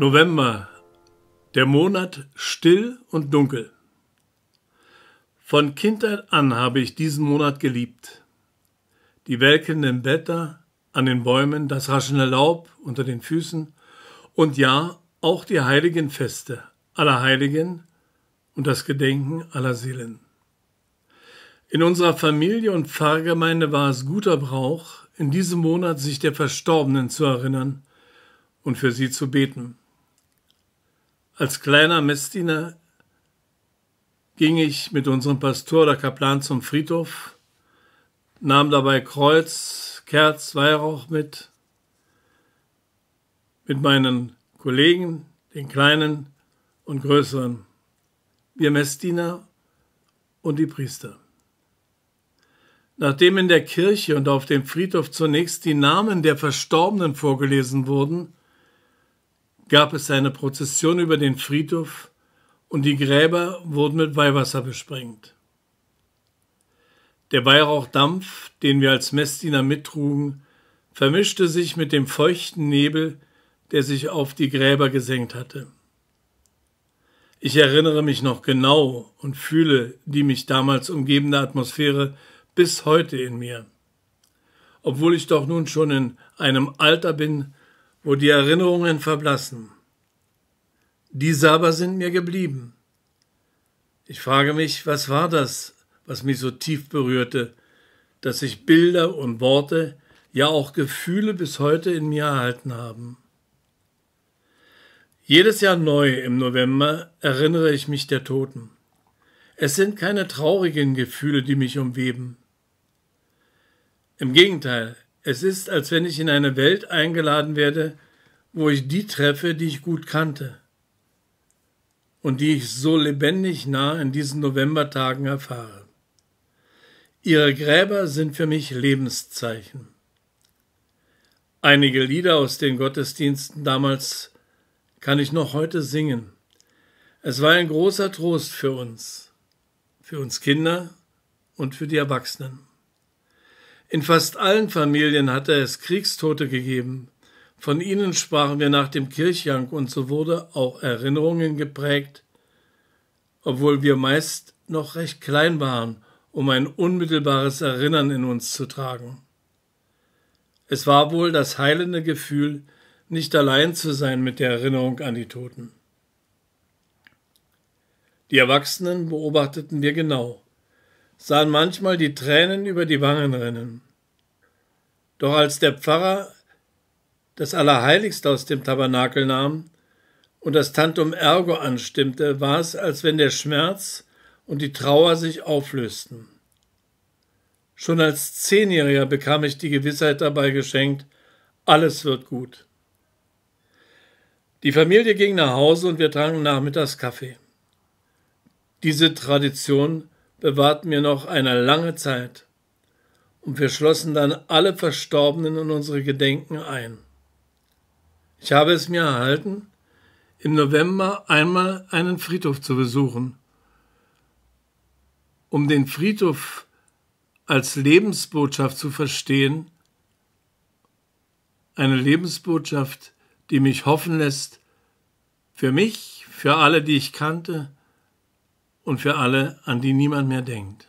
November, der Monat still und dunkel. Von Kindheit an habe ich diesen Monat geliebt. Die welkenden Blätter an den Bäumen, das raschende Laub unter den Füßen und ja, auch die heiligen Feste aller Heiligen und das Gedenken aller Seelen. In unserer Familie und Pfarrgemeinde war es guter Brauch, in diesem Monat sich der Verstorbenen zu erinnern und für sie zu beten. Als kleiner Messdiener ging ich mit unserem Pastor oder Kaplan zum Friedhof, nahm dabei Kreuz, Kerz, Weihrauch mit, mit meinen Kollegen, den Kleinen und Größeren, wir Messdiener und die Priester. Nachdem in der Kirche und auf dem Friedhof zunächst die Namen der Verstorbenen vorgelesen wurden, gab es eine Prozession über den Friedhof und die Gräber wurden mit Weihwasser besprengt. Der Weihrauchdampf, den wir als Messdiener mittrugen, vermischte sich mit dem feuchten Nebel, der sich auf die Gräber gesenkt hatte. Ich erinnere mich noch genau und fühle die mich damals umgebende Atmosphäre bis heute in mir. Obwohl ich doch nun schon in einem Alter bin, wo die Erinnerungen verblassen. Diese aber sind mir geblieben. Ich frage mich, was war das, was mich so tief berührte, dass sich Bilder und Worte, ja auch Gefühle bis heute in mir erhalten haben. Jedes Jahr neu im November erinnere ich mich der Toten. Es sind keine traurigen Gefühle, die mich umweben. Im Gegenteil, es ist, als wenn ich in eine Welt eingeladen werde, wo ich die treffe, die ich gut kannte und die ich so lebendig nah in diesen Novembertagen erfahre. Ihre Gräber sind für mich Lebenszeichen. Einige Lieder aus den Gottesdiensten damals kann ich noch heute singen. Es war ein großer Trost für uns, für uns Kinder und für die Erwachsenen. In fast allen Familien hatte es Kriegstote gegeben. Von ihnen sprachen wir nach dem Kirchjank und so wurde auch Erinnerungen geprägt, obwohl wir meist noch recht klein waren, um ein unmittelbares Erinnern in uns zu tragen. Es war wohl das heilende Gefühl, nicht allein zu sein mit der Erinnerung an die Toten. Die Erwachsenen beobachteten wir genau sahen manchmal die Tränen über die Wangen rinnen. Doch als der Pfarrer das Allerheiligste aus dem Tabernakel nahm und das Tantum Ergo anstimmte, war es, als wenn der Schmerz und die Trauer sich auflösten. Schon als Zehnjähriger bekam ich die Gewissheit dabei geschenkt, alles wird gut. Die Familie ging nach Hause und wir tranken nachmittags Kaffee. Diese Tradition bewahrt mir noch eine lange Zeit. Und wir schlossen dann alle Verstorbenen in unsere Gedenken ein. Ich habe es mir erhalten, im November einmal einen Friedhof zu besuchen. Um den Friedhof als Lebensbotschaft zu verstehen, eine Lebensbotschaft, die mich hoffen lässt, für mich, für alle, die ich kannte, und für alle, an die niemand mehr denkt.